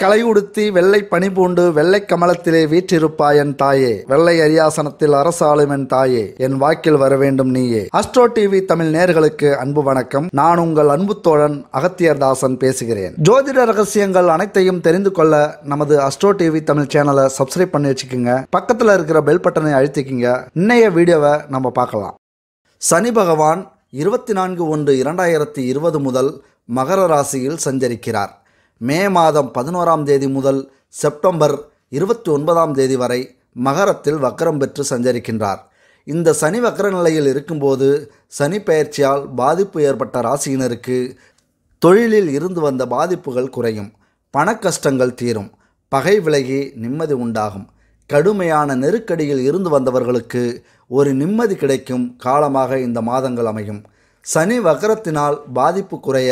களை உடுத்தி வெள்ளை பனி பூண்டு வெள்ளை கமலத்திலே வீற்றிருப்பாய் என் தாயே வெள்ளை அரியாசனத்தில் அரசாளும் என் தாயே என் வாக்கில் வர வேண்டும் நீயே அஸ்ட்ரோ டிவி தமிழ் நேர்களுக்கு அன்பு வணக்கம் நான் உங்கள் அன்பு தோழன் அகத்தியர்தாசன் பேசுகிறேன் ஜோதிட ரகசியங்கள் அனைத்தையும் தெரிந்து கொள்ள நமது அஸ்ட்ரோ டிவி தமிழ் சேனலை சப்ஸ்கிரைப் பண்ணி வச்சுக்கோங்க பக்கத்தில் இருக்கிற பெல் பட்டனை அழுத்திக்கிங்க இன்னைய வீடியோவை நம்ம பார்க்கலாம் சனி பகவான் இருபத்தி நான்கு ஒன்று இரண்டாயிரத்தி இருபது முதல் மகர ராசியில் சஞ்சரிக்கிறார் மே மாதம் பதினோராம் தேதி முதல் செப்டம்பர் இருபத்தி ஒன்பதாம் தேதி வரை மகரத்தில் வக்கரம் பெற்று சஞ்சரிக்கின்றார் இந்த சனி வக்கர நிலையில் இருக்கும்போது சனி பயிற்சியால் பாதிப்பு ஏற்பட்ட ராசியினருக்கு தொழிலில் இருந்து வந்த பாதிப்புகள் குறையும் பண கஷ்டங்கள் தீரும் பகை விலகி நிம்மதி உண்டாகும் கடுமையான நெருக்கடியில் இருந்து வந்தவர்களுக்கு ஒரு நிம்மதி கிடைக்கும் காலமாக இந்த மாதங்கள் அமையும் சனி வக்கரத்தினால் பாதிப்பு குறைய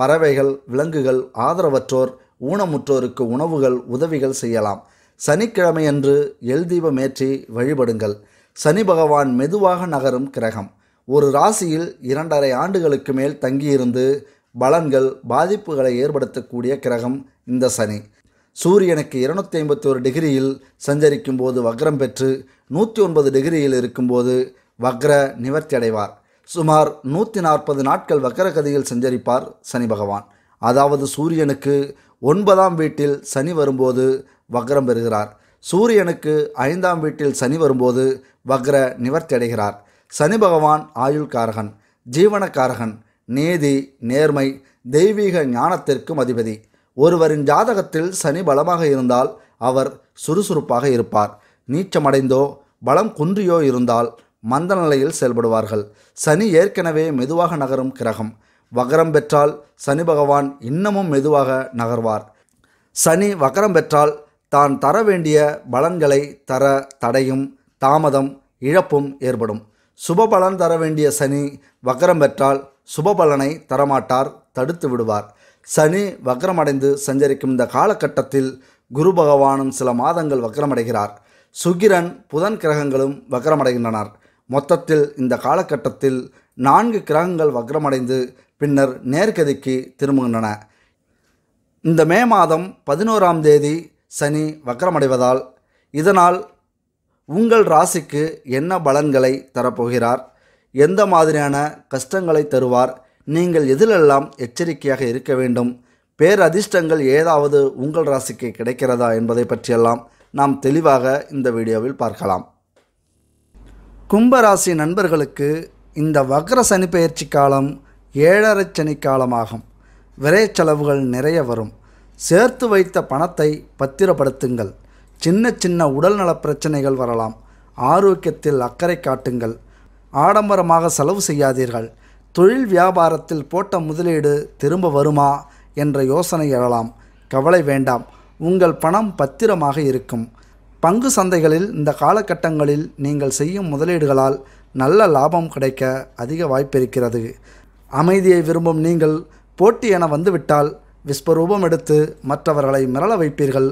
பறவைகள் விலங்குகள் ஆதரவற்றோர் ஊனமுற்றோருக்கு உணவுகள் உதவிகள் செய்யலாம் சனிக்கிழமையன்று எல் ஏற்றி வழிபடுங்கள் சனி பகவான் மெதுவாக நகரும் கிரகம் ஒரு ராசியில் இரண்டரை ஆண்டுகளுக்கு மேல் தங்கியிருந்து பலன்கள் பாதிப்புகளை ஏற்படுத்தக்கூடிய கிரகம் இந்த சனி சூரியனுக்கு இருநூத்தி ஐம்பத்தி ஒரு டிகிரியில் சஞ்சரிக்கும் போது வக்ரம் பெற்று நூற்றி ஒன்பது டிகிரியில் இருக்கும்போது வக்ர நிவர்த்தி அடைவார் சுமார் நூற்றி நாற்பது நாட்கள் வக்கரகதியில் சஞ்சரிப்பார் சனி பகவான் அதாவது சூரியனுக்கு ஒன்பதாம் வீட்டில் சனி வரும்போது வக்ரம் பெறுகிறார் சூரியனுக்கு ஐந்தாம் வீட்டில் சனி வரும்போது வக்ர நிவர்த்தி அடைகிறார் சனி பகவான் ஆயுள்காரகன் ஜீவனக்காரகன் நீதி நேர்மை தெய்வீக ஞானத்திற்கும் அதிபதி ஒருவரின் ஜாதகத்தில் சனி பலமாக இருந்தால் அவர் சுறுசுறுப்பாக இருப்பார் நீச்சமடைந்தோ பலம் குன்றியோ இருந்தால் மந்த நிலையில் செயல்படுவார்கள் சனி ஏற்கனவே மெதுவாக நகரும் கிரகம் வக்கரம் பெற்றால் சனி பகவான் இன்னமும் மெதுவாக நகர்வார் சனி வக்கரம் பெற்றால் தான் தர வேண்டிய பலன்களை தர தடையும் தாமதம் இழப்பும் ஏற்படும் சுப பலன் தர வேண்டிய சனி வக்கரம் பெற்றால் சுப பலனை தரமாட்டார் தடுத்து விடுவார் சனி வக்கரமடைந்து சஞ்சரிக்கும் இந்த காலகட்டத்தில் குரு பகவானும் சில மாதங்கள் வக்கரமடைகிறார் சுகிரன் புதன் கிரகங்களும் வக்கரமடைகின்றனர் மொத்தத்தில் இந்த காலகட்டத்தில் நான்கு கிரகங்கள் வக்ரமடைந்து பின்னர் நேர்கதிக்கு திரும்புகின்றன இந்த மே மாதம் பதினோராம் தேதி சனி வக்ரமடைவதால் இதனால் உங்கள் ராசிக்கு என்ன பலன்களை தரப்போகிறார் எந்த மாதிரியான கஷ்டங்களை தருவார் நீங்கள் எதிலெல்லாம் எச்சரிக்கையாக இருக்க வேண்டும் பேரதிர்ஷ்டங்கள் ஏதாவது உங்கள் ராசிக்கு கிடைக்கிறதா என்பதை பற்றியெல்லாம் நாம் தெளிவாக இந்த வீடியோவில் பார்க்கலாம் கும்பராசி நண்பர்களுக்கு இந்த வக்ர சனி பயிற்சி காலம் ஏழரை சனி காலமாகும் விரை செலவுகள் நிறைய வரும் சேர்த்து வைத்த பணத்தை பத்திரப்படுத்துங்கள் சின்ன சின்ன உடல்நல பிரச்சனைகள் வரலாம் ஆரோக்கியத்தில் அக்கறை காட்டுங்கள் ஆடம்பரமாக செலவு செய்யாதீர்கள் தொழில் வியாபாரத்தில் போட்ட முதலீடு திரும்ப வருமா என்ற யோசனை எழலாம் கவலை வேண்டாம் உங்கள் பணம் பத்திரமாக இருக்கும் பங்கு சந்தைகளில் இந்த காலகட்டங்களில் நீங்கள் செய்யும் முதலீடுகளால் நல்ல லாபம் கிடைக்க அதிக வாய்ப்பிருக்கிறது அமைதியை விரும்பும் நீங்கள் போட்டி என வந்துவிட்டால் விஸ்வரூபம் எடுத்து மற்றவர்களை மிரள வைப்பீர்கள்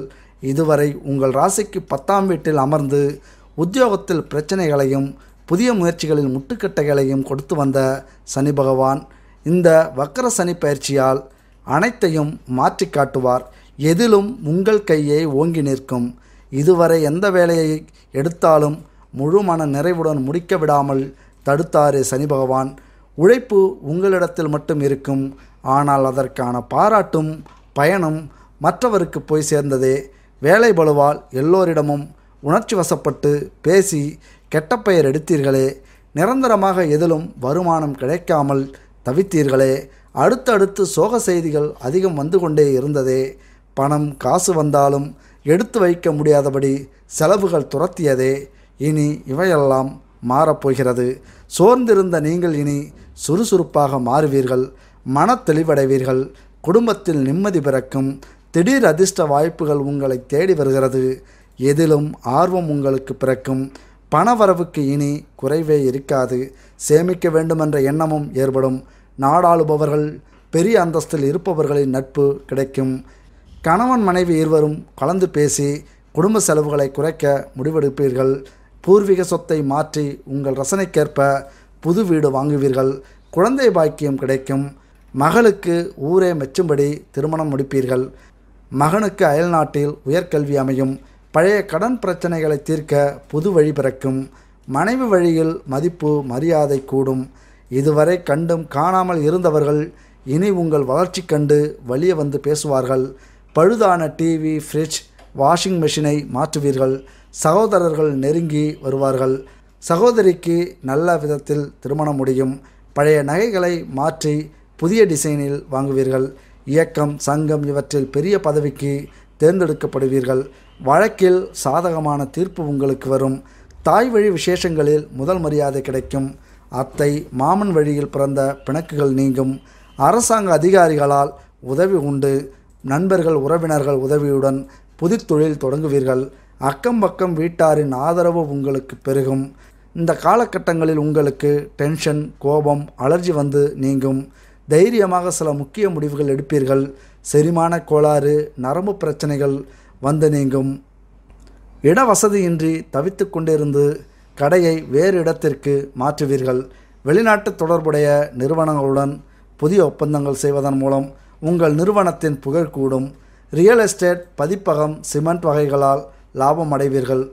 இதுவரை உங்கள் ராசிக்கு பத்தாம் வீட்டில் அமர்ந்து உத்தியோகத்தில் பிரச்சனைகளையும் புதிய முயற்சிகளில் முட்டுக்கட்டைகளையும் கொடுத்து வந்த சனி பகவான் இந்த வக்கர சனி பயிற்சியால் அனைத்தையும் மாற்றி காட்டுவார் எதிலும் உங்கள் கையை ஓங்கி நிற்கும் இதுவரை எந்த வேலையை எடுத்தாலும் முழு மன நிறைவுடன் முடிக்க விடாமல் தடுத்தாரே சனி பகவான் உழைப்பு உங்களிடத்தில் மட்டும் இருக்கும் ஆனால் அதற்கான பாராட்டும் பயனும் மற்றவருக்கு போய் சேர்ந்ததே வேலை பலுவால் எல்லோரிடமும் உணர்ச்சி வசப்பட்டு பேசி கெட்ட பெயர் எடுத்தீர்களே நிரந்தரமாக எதிலும் வருமானம் கிடைக்காமல் தவித்தீர்களே அடுத்தடுத்து சோக செய்திகள் அதிகம் வந்து கொண்டே இருந்ததே பணம் காசு வந்தாலும் எடுத்து வைக்க முடியாதபடி செலவுகள் துரத்தியதே இனி இவையெல்லாம் மாறப்போகிறது சோர்ந்திருந்த நீங்கள் இனி சுறுசுறுப்பாக மாறுவீர்கள் மன தெளிவடைவீர்கள் குடும்பத்தில் நிம்மதி பிறக்கும் திடீர் அதிர்ஷ்ட வாய்ப்புகள் உங்களை தேடி வருகிறது எதிலும் ஆர்வம் உங்களுக்கு பிறக்கும் பணவரவுக்கு இனி குறைவே இருக்காது சேமிக்க வேண்டுமென்ற எண்ணமும் ஏற்படும் நாடாளுபவர்கள் பெரிய அந்தஸ்தில் இருப்பவர்களின் நட்பு கிடைக்கும் கணவன் மனைவி இருவரும் கலந்து பேசி குடும்ப செலவுகளை குறைக்க முடிவெடுப்பீர்கள் பூர்வீக சொத்தை மாற்றி உங்கள் ரசனைக்கேற்ப புது வீடு வாங்குவீர்கள் குழந்தை பாக்கியம் கிடைக்கும் மகளுக்கு ஊரே மெச்சும்படி திருமணம் முடிப்பீர்கள் மகனுக்கு அயல்நாட்டில் உயர்கல்வி அமையும் பழைய கடன் பிரச்சனைகளை தீர்க்க புது வழி பிறக்கும் மனைவி வழியில் மதிப்பு மரியாதை கூடும் இதுவரை கண்டும் காணாமல் இருந்தவர்கள் இனி உங்கள் வளர்ச்சி கண்டு வழியே வந்து பேசுவார்கள் பழுதான டிவி ஃப்ரிட்ஜ் வாஷிங் மெஷினை மாற்றுவீர்கள் சகோதரர்கள் நெருங்கி வருவார்கள் சகோதரிக்கு நல்ல விதத்தில் திருமணம் முடியும் பழைய நகைகளை மாற்றி புதிய டிசைனில் வாங்குவீர்கள் இயக்கம் சங்கம் இவற்றில் பெரிய பதவிக்கு தேர்ந்தெடுக்கப்படுவீர்கள் வழக்கில் சாதகமான தீர்ப்பு உங்களுக்கு வரும் தாய் வழி விசேஷங்களில் முதல் மரியாதை கிடைக்கும் அத்தை மாமன் வழியில் பிறந்த பிணக்குகள் நீங்கும் அரசாங்க அதிகாரிகளால் உதவி உண்டு நண்பர்கள் உறவினர்கள் உதவியுடன் புது தொழில் தொடங்குவீர்கள் அக்கம் பக்கம் வீட்டாரின் ஆதரவு உங்களுக்கு பெருகும் இந்த காலகட்டங்களில் உங்களுக்கு டென்ஷன் கோபம் அலர்ஜி வந்து நீங்கும் தைரியமாக சில முக்கிய முடிவுகள் எடுப்பீர்கள் செரிமான கோளாறு நரம்பு பிரச்சனைகள் வந்து நீங்கும் இட வசதியின்றி தவித்து கொண்டிருந்து கடையை வேறு இடத்திற்கு மாற்றுவீர்கள் வெளிநாட்டு தொடர்புடைய நிறுவனங்களுடன் புதிய ஒப்பந்தங்கள் செய்வதன் மூலம் உங்கள் நிறுவனத்தின் புகழ் கூடும் ரியல் எஸ்டேட் பதிப்பகம் சிமெண்ட் வகைகளால் லாபம் அடைவீர்கள்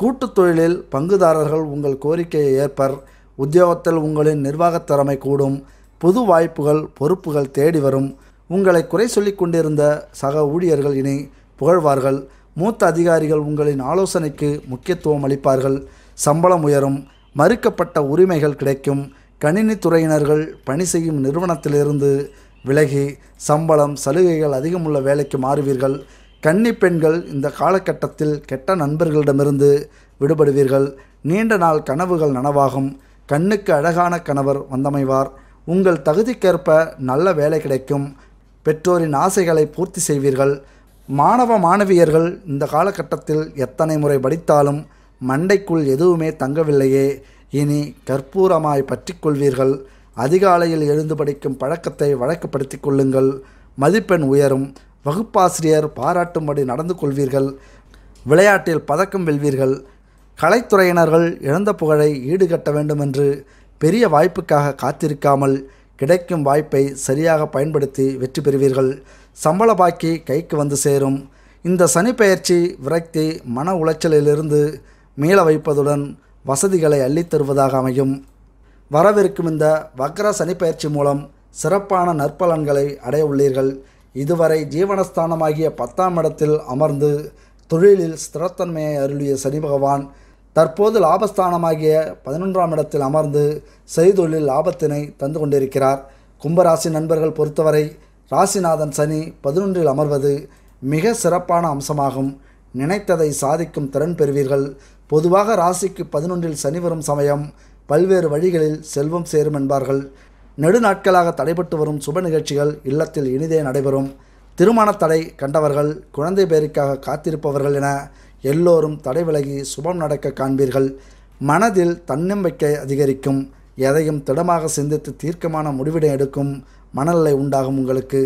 கூட்டுத் தொழிலில் பங்குதாரர்கள் உங்கள் கோரிக்கையை ஏற்பர் உத்தியோகத்தில் உங்களின் நிர்வாகத் திறமை கூடும் புது வாய்ப்புகள் பொறுப்புகள் தேடி வரும் உங்களை குறை சொல்லி கொண்டிருந்த சக ஊழியர்கள் இனி புகழ்வார்கள் மூத்த அதிகாரிகள் உங்களின் ஆலோசனைக்கு முக்கியத்துவம் அளிப்பார்கள் சம்பளம் உயரும் மறுக்கப்பட்ட உரிமைகள் கிடைக்கும் கணினி துறையினர்கள் பணி செய்யும் நிறுவனத்திலிருந்து விலகி சம்பளம் சலுகைகள் அதிகமுள்ள வேலைக்கு மாறுவீர்கள் கன்னி பெண்கள் இந்த காலகட்டத்தில் கெட்ட நண்பர்களிடமிருந்து விடுபடுவீர்கள் நீண்ட நாள் கனவுகள் நனவாகும் கண்ணுக்கு அழகான கணவர் வந்தமைவார் உங்கள் தகுதிக்கேற்ப நல்ல வேலை கிடைக்கும் பெற்றோரின் ஆசைகளை பூர்த்தி செய்வீர்கள் மாணவ மாணவியர்கள் இந்த காலகட்டத்தில் எத்தனை முறை படித்தாலும் மண்டைக்குள் எதுவுமே தங்கவில்லையே இனி கற்பூரமாய் பற்றிக்கொள்வீர்கள் அதிகாலையில் எழுந்து படிக்கும் பழக்கத்தை வழக்கப்படுத்தி கொள்ளுங்கள் மதிப்பெண் உயரும் வகுப்பாசிரியர் பாராட்டும்படி நடந்து கொள்வீர்கள் விளையாட்டில் பதக்கம் வெல்வீர்கள் கலைத்துறையினர்கள் இழந்த புகழை ஈடுகட்ட வேண்டுமென்று பெரிய வாய்ப்புக்காக காத்திருக்காமல் கிடைக்கும் வாய்ப்பை சரியாக பயன்படுத்தி வெற்றி பெறுவீர்கள் சம்பள பாக்கி கைக்கு வந்து சேரும் இந்த சனி பயிற்சி விரக்தி மன உளைச்சலிலிருந்து மீள வைப்பதுடன் வசதிகளை அள்ளித்தருவதாக அமையும் வரவிருக்கும் இந்த வக்ர சனி பயிற்சி மூலம் சிறப்பான நற்பலன்களை அடைய உள்ளீர்கள் இதுவரை ஜீவனஸ்தானமாகிய பத்தாம் இடத்தில் அமர்ந்து தொழிலில் ஸ்திரத்தன்மையை அருளிய சனி பகவான் தற்போது லாபஸ்தானமாகிய பதினொன்றாம் இடத்தில் அமர்ந்து செய்தொழில் லாபத்தினை தந்து கொண்டிருக்கிறார் கும்பராசி நண்பர்கள் பொறுத்தவரை ராசிநாதன் சனி பதினொன்றில் அமர்வது மிக சிறப்பான அம்சமாகும் நினைத்ததை சாதிக்கும் திறன் பெறுவீர்கள் பொதுவாக ராசிக்கு பதினொன்றில் சனி வரும் சமயம் பல்வேறு வழிகளில் செல்வம் சேரும் என்பார்கள் நெடுநாட்களாக தடைபட்டு வரும் சுப நிகழ்ச்சிகள் இல்லத்தில் இனிதே நடைபெறும் திருமண தடை கண்டவர்கள் குழந்தை பேருக்காக காத்திருப்பவர்கள் என எல்லோரும் தடை விலகி சுபம் நடக்க காண்பீர்கள் மனதில் தன்னம்பிக்கை அதிகரிக்கும் எதையும் திடமாக சிந்தித்து தீர்க்கமான முடிவினை எடுக்கும் மனநிலை உண்டாகும் உங்களுக்கு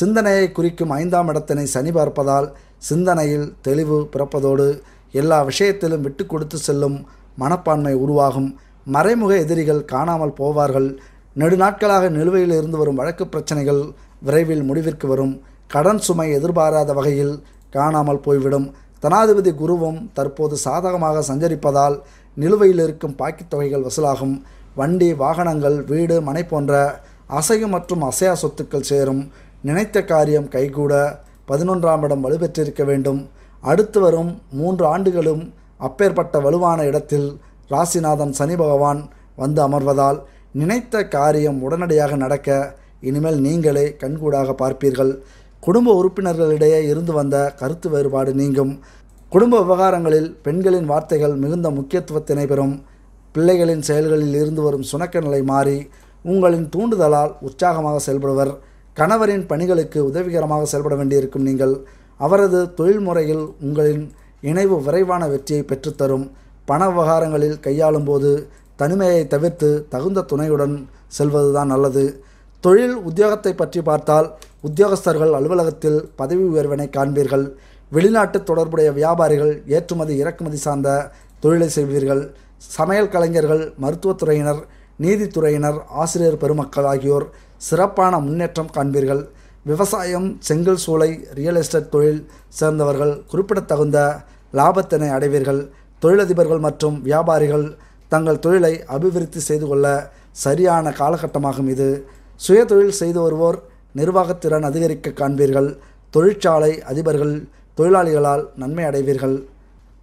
சிந்தனையை குறிக்கும் ஐந்தாம் இடத்தினை சனி பார்ப்பதால் சிந்தனையில் தெளிவு பிறப்பதோடு எல்லா விஷயத்திலும் விட்டு கொடுத்து செல்லும் மனப்பான்மை உருவாகும் மறைமுக எதிரிகள் காணாமல் போவார்கள் நெடுநாட்களாக நிலுவையில் இருந்து வரும் வழக்கு பிரச்சனைகள் விரைவில் முடிவிற்கு வரும் கடன் சுமை எதிர்பாராத வகையில் காணாமல் போய்விடும் தனாதிபதி குருவும் தற்போது சாதகமாக சஞ்சரிப்பதால் நிலுவையில் இருக்கும் பாக்கித் தொகைகள் வசூலாகும் வண்டி வாகனங்கள் வீடு மனை போன்ற அசைவு மற்றும் அசையா சொத்துக்கள் சேரும் நினைத்த காரியம் கைகூட பதினொன்றாம் இடம் வலுப்பெற்றிருக்க வேண்டும் அடுத்து வரும் மூன்று ஆண்டுகளும் அப்பேற்பட்ட வலுவான இடத்தில் ராசிநாதன் சனி பகவான் வந்து அமர்வதால் நினைத்த காரியம் உடனடியாக நடக்க இனிமேல் நீங்களே கண்கூடாக பார்ப்பீர்கள் குடும்ப உறுப்பினர்களிடையே இருந்து வந்த கருத்து வேறுபாடு நீங்கும் குடும்ப விவகாரங்களில் பெண்களின் வார்த்தைகள் மிகுந்த முக்கியத்துவத்தினை பெறும் பிள்ளைகளின் செயல்களில் இருந்து வரும் சுணக்க நிலை மாறி உங்களின் தூண்டுதலால் உற்சாகமாக செயல்படுவர் கணவரின் பணிகளுக்கு உதவிகரமாக செயல்பட வேண்டியிருக்கும் நீங்கள் அவரது தொழில்முறையில் உங்களின் இணைவு விரைவான வெற்றியை பெற்றுத்தரும் பண விவகாரங்களில் கையாளும் போது தனிமையை தவிர்த்து தகுந்த துணையுடன் செல்வதுதான் நல்லது தொழில் உத்தியோகத்தை பற்றி பார்த்தால் உத்தியோகஸ்தர்கள் அலுவலகத்தில் பதவி உயர்வினை காண்பீர்கள் வெளிநாட்டு தொடர்புடைய வியாபாரிகள் ஏற்றுமதி இறக்குமதி சார்ந்த தொழிலை செய்வீர்கள் சமையல் கலைஞர்கள் மருத்துவத்துறையினர் நீதித்துறையினர் ஆசிரியர் பெருமக்கள் ஆகியோர் சிறப்பான முன்னேற்றம் காண்பீர்கள் விவசாயம் செங்கல் சூளை ரியல் எஸ்டேட் தொழில் சேர்ந்தவர்கள் குறிப்பிடத்தகுந்த லாபத்தினை அடைவீர்கள் தொழிலதிபர்கள் மற்றும் வியாபாரிகள் தங்கள் தொழிலை அபிவிருத்தி செய்து கொள்ள சரியான காலகட்டமாகும் இது சுய தொழில் செய்து வருவோர் நிர்வாகத்திறன் அதிகரிக்க காண்பீர்கள் தொழிற்சாலை அதிபர்கள் தொழிலாளிகளால் நன்மை அடைவீர்கள்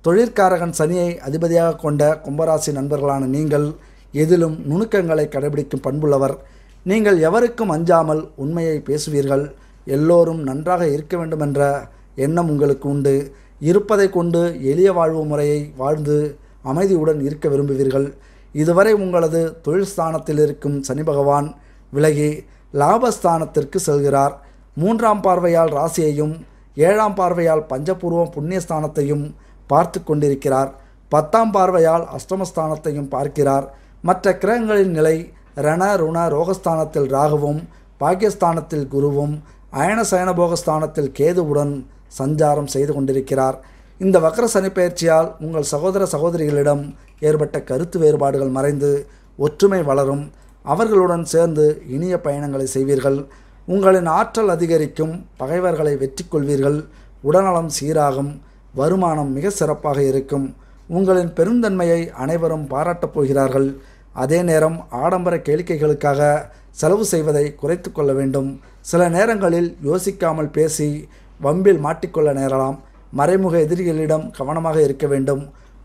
தொழிற்காரகன் சனியை அதிபதியாக கொண்ட கும்பராசி நண்பர்களான நீங்கள் எதிலும் நுணுக்கங்களை கடைபிடிக்கும் பண்புள்ளவர் நீங்கள் எவருக்கும் அஞ்சாமல் உண்மையை பேசுவீர்கள் எல்லோரும் நன்றாக இருக்க வேண்டுமென்ற எண்ணம் உங்களுக்கு உண்டு இருப்பதை கொண்டு எளிய வாழ்வு முறையை வாழ்ந்து அமைதியுடன் இருக்க விரும்புவீர்கள் இதுவரை உங்களது தொழில் ஸ்தானத்தில் இருக்கும் சனி பகவான் விலகி லாபஸ்தானத்திற்கு செல்கிறார் மூன்றாம் பார்வையால் ராசியையும் ஏழாம் பார்வையால் பஞ்சபூர்வம் புண்ணியஸ்தானத்தையும் பார்த்து கொண்டிருக்கிறார் பத்தாம் பார்வையால் அஷ்டமஸ்தானத்தையும் பார்க்கிறார் மற்ற கிரகங்களின் நிலை ரண ருண ரோகஸ்தானத்தில் ராகுவும் பாக்கியஸ்தானத்தில் குருவும் அயன சயனபோகஸ்தானத்தில் கேதுவுடன் சஞ்சாரம் செய்து கொண்டிருக்கிறார் இந்த வக்கர சனி பயிற்சியால் உங்கள் சகோதர சகோதரிகளிடம் ஏற்பட்ட கருத்து வேறுபாடுகள் மறைந்து ஒற்றுமை வளரும் அவர்களுடன் சேர்ந்து இனிய பயணங்களை செய்வீர்கள் உங்களின் ஆற்றல் அதிகரிக்கும் பகைவர்களை வெற்றி கொள்வீர்கள் உடல்நலம் சீராகும் வருமானம் மிக சிறப்பாக இருக்கும் உங்களின் பெருந்தன்மையை அனைவரும் பாராட்டப் போகிறார்கள் அதே நேரம் ஆடம்பர கேளிக்கைகளுக்காக செலவு செய்வதை குறைத்து கொள்ள வேண்டும் சில நேரங்களில் யோசிக்காமல் பேசி வம்பில் மாட்டிக்கொள்ள நேரலாம் மறைமுக எதிரிகளிடம் கவனமாக இருக்க வேண்டும்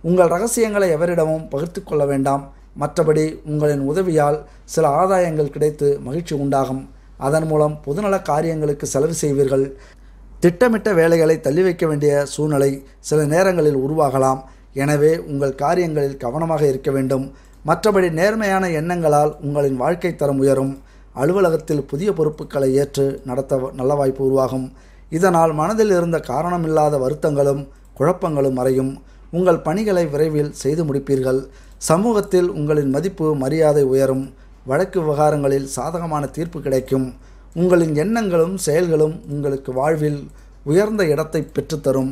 உங்கள் ரகசியங்களை எவரிடமும் பகிர்ந்து கொள்ள வேண்டாம் மற்றபடி உங்களின் உதவியால் சில ஆதாயங்கள் கிடைத்து மகிழ்ச்சி உண்டாகும் அதன் மூலம் பொதுநல காரியங்களுக்கு செலவு செய்வீர்கள் திட்டமிட்ட வேலைகளை தள்ளி வைக்க வேண்டிய சூழ்நிலை சில நேரங்களில் உருவாகலாம் எனவே உங்கள் காரியங்களில் கவனமாக இருக்க வேண்டும் மற்றபடி நேர்மையான எண்ணங்களால் உங்களின் வாழ்க்கை தரம் உயரும் அலுவலகத்தில் புதிய பொறுப்புகளை ஏற்று நடத்த நல்ல வாய்ப்பு உருவாகும் இதனால் மனதில் இருந்த காரணமில்லாத வருத்தங்களும் குழப்பங்களும் மறையும் உங்கள் பணிகளை விரைவில் செய்து முடிப்பீர்கள் சமூகத்தில் உங்களின் மதிப்பு மரியாதை உயரும் வழக்கு விவகாரங்களில் சாதகமான தீர்ப்பு கிடைக்கும் உங்களின் எண்ணங்களும் செயல்களும் உங்களுக்கு வாழ்வில் உயர்ந்த இடத்தை பெற்றுத்தரும்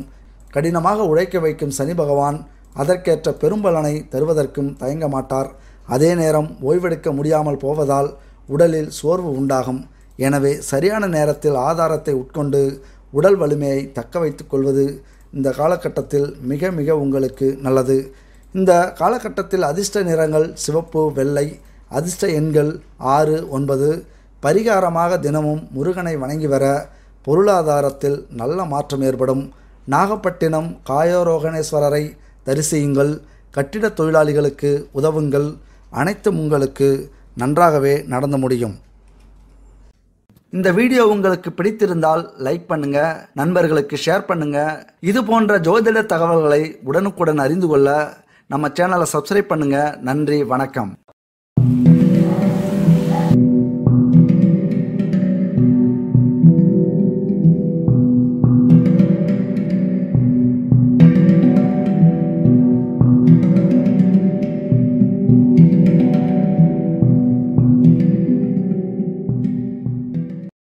கடினமாக உழைக்க வைக்கும் சனி பகவான் அதற்கேற்ற பெரும்பலனை தருவதற்கும் தயங்க மாட்டார் அதே நேரம் ஓய்வெடுக்க முடியாமல் போவதால் உடலில் சோர்வு உண்டாகும் எனவே சரியான நேரத்தில் ஆதாரத்தை உட்கொண்டு உடல் வலிமையை தக்க வைத்து கொள்வது இந்த காலகட்டத்தில் மிக மிக உங்களுக்கு நல்லது இந்த காலகட்டத்தில் அதிர்ஷ்ட நிறங்கள் சிவப்பு வெள்ளை அதிர்ஷ்ட எண்கள் ஆறு ஒன்பது பரிகாரமாக தினமும் முருகனை வணங்கி வர பொருளாதாரத்தில் நல்ல மாற்றம் ஏற்படும் நாகப்பட்டினம் காயோரோகணேஸ்வரரை தரிசியுங்கள் கட்டிட தொழிலாளிகளுக்கு உதவுங்கள் அனைத்தும் உங்களுக்கு நன்றாகவே நடந்து முடியும் இந்த வீடியோ உங்களுக்கு பிடித்திருந்தால் லைக் பண்ணுங்க நண்பர்களுக்கு ஷேர் பண்ணுங்க இது போன்ற ஜோதிட தகவல்களை உடனுக்குடன் அறிந்து கொள்ள நம்ம சேனலை சப்ஸ்கிரைப் பண்ணுங்க நன்றி வணக்கம்